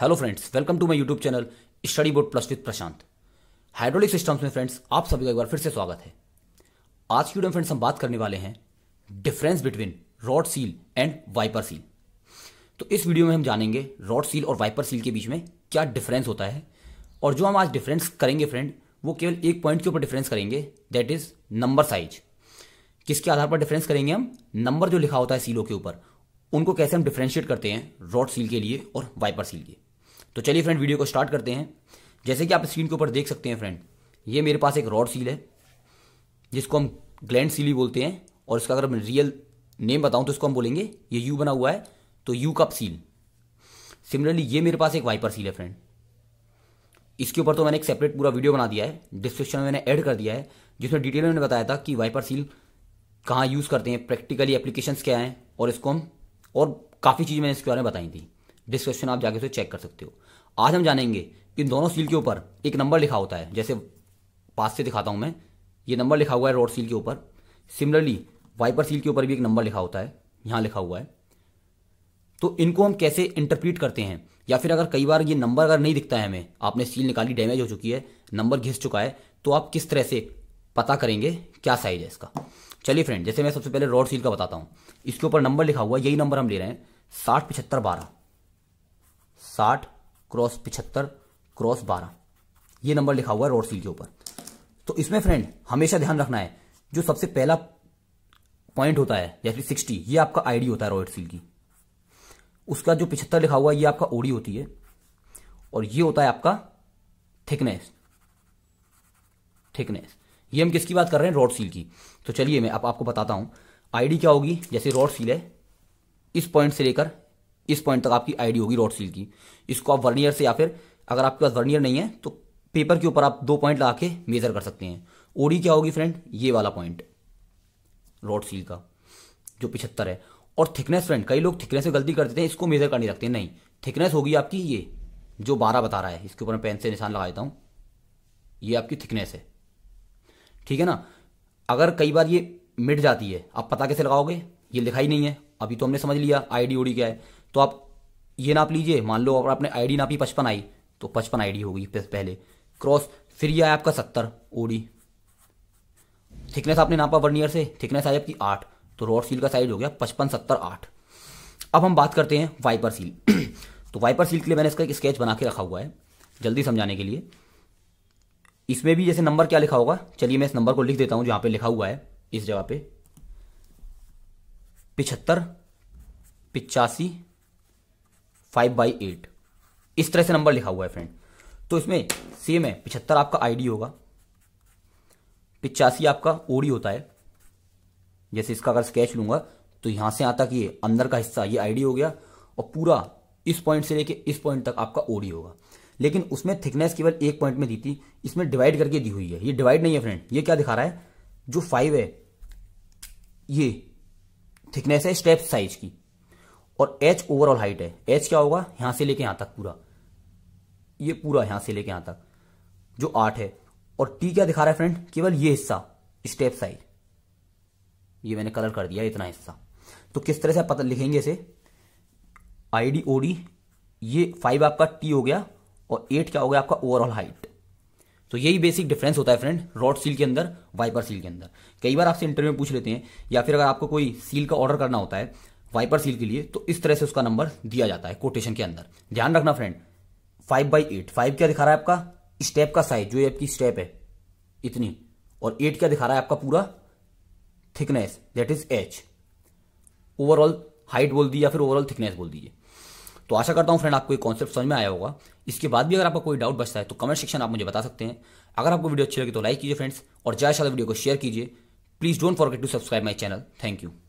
hello friends welcome to my YouTube channel study board plus with Prashant hydraulic systems में friends आप सभी का एक बार फिर से स्वागत है आज की वीडियो फ्रेंड्स हम बात करने वाले हैं difference between rod seal and wiper seal तो इस वीडियो में हम जानेंगे रॉड सील और वाइपर सील के बीच में क्या डिफरेंस होता है और जो हम आज डिफरेंस करेंगे फ्रेंड वो केवल एक पॉइंट के ऊपर डिफरेंस करेंगे दैट इज नंबर साइज किसके आधार पर डिफरेंस करेंगे हम नंबर जो लिखा होता है सीलों के ऊपर उनको कैसे हम डिफ्रेंशिएट करते हैं रॉड सील के लिए और वाइपर सील के लिए तो चलिए फ्रेंड वीडियो को स्टार्ट करते हैं जैसे कि आप स्क्रीन के ऊपर देख सकते हैं फ्रेंड ये मेरे पास एक रॉड सील है जिसको हम ग्लैंड सील ही बोलते हैं और इसका अगर मैं रियल नेम बताऊं तो इसको हम बोलेंगे ये यू बना हुआ है तो यू कप सील सिमिलरली ये मेरे पास एक वाइपर सील है फ्रेंड इसके ऊपर तो मैंने एक सेपरेट पूरा वीडियो बना दिया है डिस्क्रिप्शन में मैंने ऐड कर दिया है जिसमें डिटेल में बताया था कि वाइपर सील कहाँ यूज़ करते हैं प्रैक्टिकली एप्लीकेशंस क्या हैं और इसको हम और काफ़ी चीज़ मैंने इसके बारे में बताई थी डिस्क्रिप्शन आप जाके उसे चेक कर सकते हो आज हम जानेंगे कि दोनों सील के ऊपर एक नंबर लिखा होता है जैसे पास से दिखाता हूं मैं ये नंबर लिखा हुआ है रोड सील के ऊपर सिमिलरली वाइपर सील के ऊपर भी एक नंबर लिखा होता है यहां लिखा हुआ है तो इनको हम कैसे इंटरप्रिट करते हैं या फिर अगर कई बार ये नंबर अगर नहीं दिखता है हमें आपने सील निकाली डैमेज हो चुकी है नंबर घिस चुका है तो आप किस तरह से पता करेंगे क्या साइज है इसका चलिए फ्रेंड जैसे मैं सबसे पहले रॉड सील का बताता हूं इसके ऊपर नंबर लिखा हुआ यही नंबर हम ले रहे हैं साठ पिछहत्तर बारह साठ क्रॉस पिछहत्तर क्रॉस बारह ये नंबर लिखा हुआ है रोड सील के ऊपर तो इसमें फ्रेंड हमेशा ध्यान रखना है जो सबसे पहला पॉइंट होता है या फिर सिक्सटी ये आपका आईडी होता है रोड सील की उसका जो पिछहत्तर लिखा हुआ है ये आपका ओडी होती है और ये होता है आपका थिकनेस थिकनेस ये हम किसकी बात कर रहे हैं रोड सील की तो चलिए मैं आप आपको बताता हूं आईडी क्या होगी जैसे रोड सील है इस पॉइंट से लेकर इस पॉइंट तक आपकी आईडी होगी रॉड सील की इसको आप वर्नियर से या फिर अगर आपके पास वर्नियर नहीं है तो पेपर के ऊपर आप दो पॉइंट लगा के मेजर कर सकते हैं ओडी क्या होगी फ्रेंड ये वाला पॉइंट रॉड सील का जो पिछहत्तर है और थिकनेस फ्रेंड कई लोग थिकनेस में गलती कर देते हैं इसको मेजर कर नहीं रखते नहीं थिकनेस होगी आपकी ये जो बारह बता रहा है इसके ऊपर मैं पेन से निशान लगा देता हूं ये आपकी थिकनेस है ठीक है ना अगर कई बार ये मिट जाती है आप पता कैसे लगाओगे ये लिखा ही नहीं है अभी तो हमने समझ लिया आईडी ओडी क्या है तो आप ये नाप लीजिए मान लो आपने आईडी नापी पचपन आई तो पचपन आईडी होगी पहले क्रॉस फिर यह आया आपका सत्तर ओडी थिकनेस आपने नापा वर्नियर से थिकनेस आई आपकी आठ तो रॉड सील का साइज हो गया पचपन सत्तर आठ अब हम बात करते हैं वाइपर सील तो वाइपर सील के लिए मैंने इसका एक स्केच बना के रखा हुआ है जल्दी समझाने के लिए इसमें भी जैसे नंबर क्या लिखा होगा चलिए मैं इस नंबर को लिख देता हूं जहां पे लिखा हुआ है इस जगह पे पिछहत्तर पिचासी फाइव बाई एट इस तरह से नंबर लिखा हुआ है फ्रेंड तो इसमें सेम है पिछहत्तर आपका आईडी होगा पिचासी आपका ओडी होता है जैसे इसका अगर स्केच लूंगा तो यहां से आता कि ये अंदर का हिस्सा ये आईडी हो गया और पूरा इस पॉइंट से लेके इस पॉइंट तक आपका ओडी होगा लेकिन उसमें थिकनेस केवल एक पॉइंट में दी थी इसमें डिवाइड करके दी हुई है ये डिवाइड नहीं है फ्रेंड ये क्या दिखा रहा है जो फाइव है ये थिकनेस है स्टेप साइज की और एच ओवरऑल हाइट है एच क्या होगा यहां से लेके यहां तक पूरा ये पूरा यहां से लेके यहां तक जो आठ है और टी क्या दिखा रहा है फ्रेंड केवल ये हिस्सा स्टेप साइज ये मैंने कलर कर दिया इतना हिस्सा तो किस तरह से आप पता लिखेंगे इसे आई डी ओडी ये फाइव आपका टी हो गया और एट क्या हो गया आपका ओवरऑल हाइट तो यही बेसिक डिफरेंस होता है फ्रेंड रॉड सील के अंदर वाइपर सील के अंदर कई बार आपसे इंटरव्यू में पूछ लेते हैं या फिर अगर आपको कोई सील का ऑर्डर करना होता है वाइपर सील के लिए तो इस तरह से उसका नंबर दिया जाता है कोटेशन के अंदर ध्यान रखना friend five by eight five क्या दिखा रहा है आपका स्टेप का साइज जो आपकी स्टेप है इतनी और एट क्या दिखा रहा है आपका पूरा thickness that is H overall height बोल दी या फिर ओवरऑल थिकनेस बोल दीजिए तो आशा करता हूँ फ्रेंड आपको ये कॉन्सेप्ट समझ में आया होगा इसके बाद भी अगर आपका कोई डाउट बचता है तो कमेंट सेक्शन आप मुझे बता सकते हैं अगर आपको वीडियो अच्छी लगी तो लाइक कीजिए फ्रेंड्स और ज़्यादा से ज़्यादा वीडियो को शेयर कीजिए please don't forget to subscribe my channel thank you